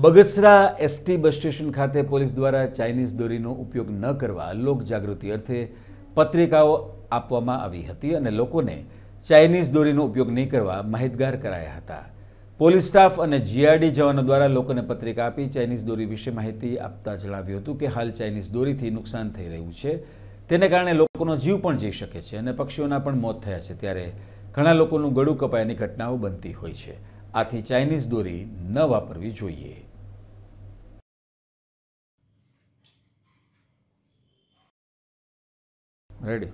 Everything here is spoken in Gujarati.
બગસરા એસટી બસ સ્ટેશન ખાતે પોલીસ દ્વારા ચાઇનીઝ દોરીનો ઉપયોગ ન કરવા લોકજાગૃતિ અર્થે પત્રિકાઓ આપવામાં આવી હતી અને લોકોને ચાઇનીઝ દોરીનો ઉપયોગ નહીં કરવા માહિતગાર કરાયા હતા પોલીસ સ્ટાફ અને જીઆરડી જવાનો દ્વારા લોકોને પત્રિકા આપી ચાઇનીઝ દોરી વિશે માહિતી આપતા જણાવ્યું હતું કે હાલ ચાઇનીઝ દોરીથી નુકસાન થઈ રહ્યું છે તેને કારણે લોકોનો જીવ પણ જઈ શકે છે અને પક્ષીઓના પણ મોત થયા છે ત્યારે ઘણા લોકોનું ગળું કપાયાની ઘટનાઓ બનતી હોય છે આથી ચાઇનીઝ દોરી ન વાપરવી જોઈએ રેડી